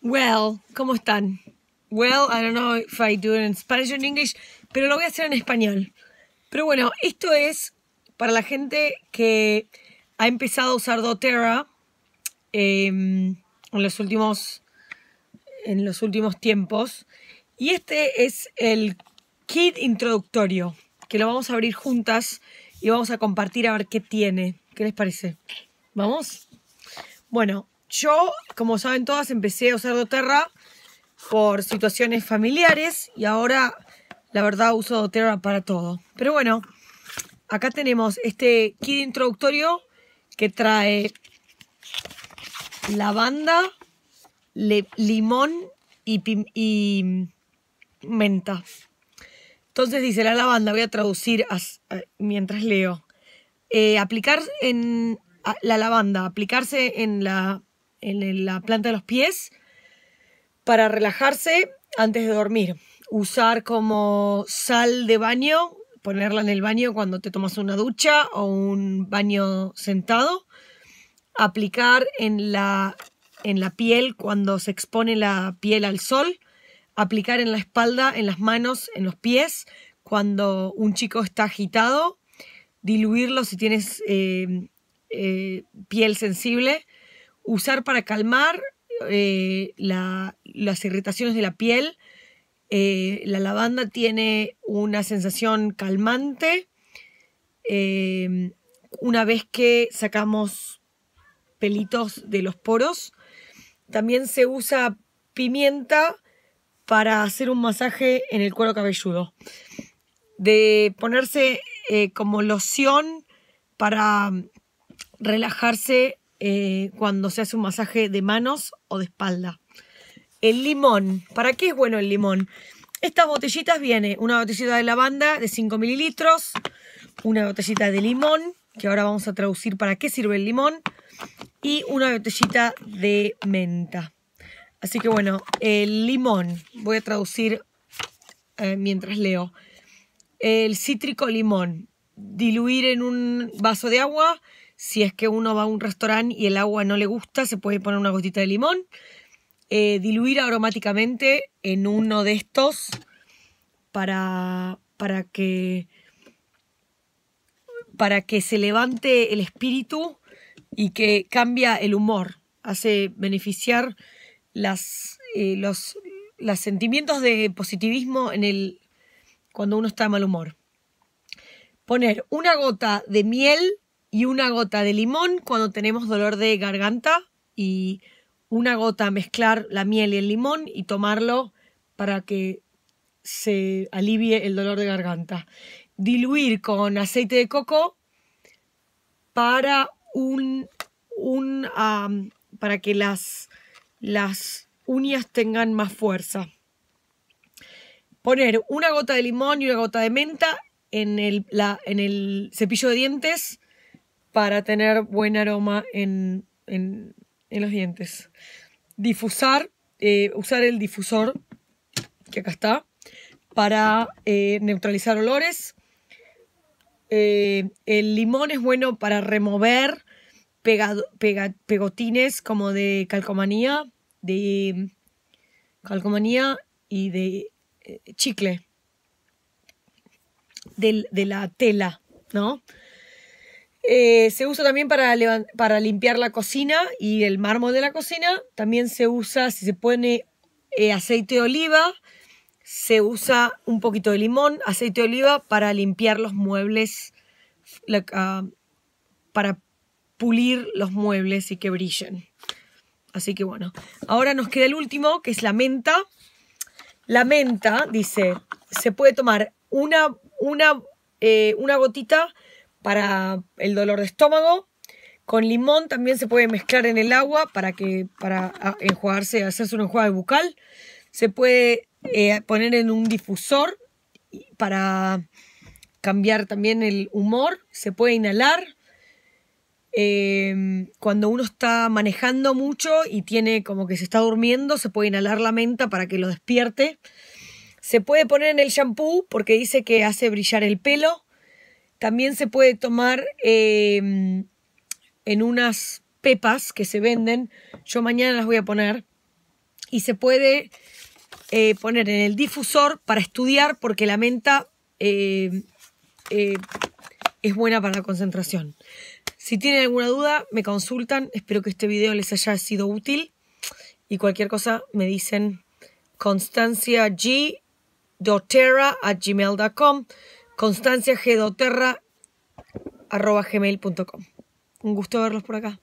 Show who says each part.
Speaker 1: Well, ¿cómo están? Well, I don't know if I do it in Spanish or in English, pero lo voy a hacer en español. Pero bueno, esto es para la gente que ha empezado a usar doTERRA em, en, los últimos, en los últimos tiempos. Y este es el kit introductorio, que lo vamos a abrir juntas y vamos a compartir a ver qué tiene. ¿Qué les parece? ¿Vamos? Bueno, yo, como saben todas, empecé a usar doTERRA por situaciones familiares y ahora, la verdad, uso doTERRA para todo. Pero bueno, acá tenemos este kit introductorio que trae lavanda, limón y, menta. Entonces dice la lavanda, voy a traducir mientras leo. Eh, aplicar en la lavanda, aplicarse en la en la planta de los pies para relajarse antes de dormir. Usar como sal de baño, ponerla en el baño cuando te tomas una ducha o un baño sentado. Aplicar en la, piel cuando se expone la piel al sol. Aplicar en la espalda, en las manos, en los pies cuando un chico está agitado. Diluirlo si tienes eh, eh, piel sensible usar para calmar eh, las irritaciones de la piel. Eh, la lavanda tiene una sensación calmante. Em, una vez que sacamos pelitos de los poros, también se usa pimienta para hacer un masaje en el cuero cabelludo. De ponerse eh, como loción para relajarse eh, cuando se hace un masaje de manos o de espalda. El limón. ¿Para qué es bueno el limón? Estas botellitas vienen una botellita de lavanda de 5 mililitros, una botellita de limón, que ahora vamos a traducir para qué sirve el limón, y una botellita de menta. Así que bueno, el limón, voy a traducir eh, mientras leo. El cítrico limón diluir en un vaso de agua. Si es que uno va a un restaurante y el agua no le gusta, se puede poner una gotita de limón. Eh, diluir aromáticamente en uno de estos para, para, que, para que se levante el espíritu y que cambia el humor. Hace beneficiar las, eh, los, los sentimientos de positivismo en el, cuando uno está de mal humor poner una gota de miel y una gota de limón cuando tenemos dolor de garganta y una gota mezclar la miel y el limón y tomarlo para que se alivie el dolor de garganta. Diluir con aceite de coco para un, un para que las, las uñas tengan más fuerza. Poner una gota de limón y una gota de menta en el, la, en el cepillo de dientes para tener buen aroma en, los dientes. Difusar, eh, usar el difusor, que acá está, para eh, neutralizar olores. Eh, el limón es bueno para remover pegotines como de calcomanía, de calcomanía y de chicle de, la tela, ¿no? Eh, se usa también para, limpiar la cocina y el mármol de la cocina. También se usa, si se pone eh, aceite de oliva, se usa un poquito de limón, aceite de oliva para limpiar los muebles, ah, para pulir los muebles y que brillen. Así que bueno, ahora nos queda el último, que es la menta. La menta, dice, se puede tomar una una, eh, una gotita para el dolor de estómago. Con limón también se puede mezclar en el agua para, que, para ah, enjuagarse, hacerse un enjuague bucal. Se puede eh, poner en un difusor para cambiar también el humor. Se puede inhalar. Em, cuando uno está manejando mucho y tiene como que se está durmiendo, se puede inhalar la menta para que lo despierte. Se puede poner en el shampoo porque dice que hace brillar el pelo. También se puede tomar em, en unas pepas que se venden. Yo mañana las voy a poner. Y se puede eh, poner en el difusor para estudiar porque la menta em, eh, es buena para la concentración. Si tienen alguna duda, me consultan. Espero que este video les haya sido útil. Y cualquier cosa me dicen Constancia G doterra at gmail.com, constanciagdoterra arroba gmail.com. Un gusto verlos por acá.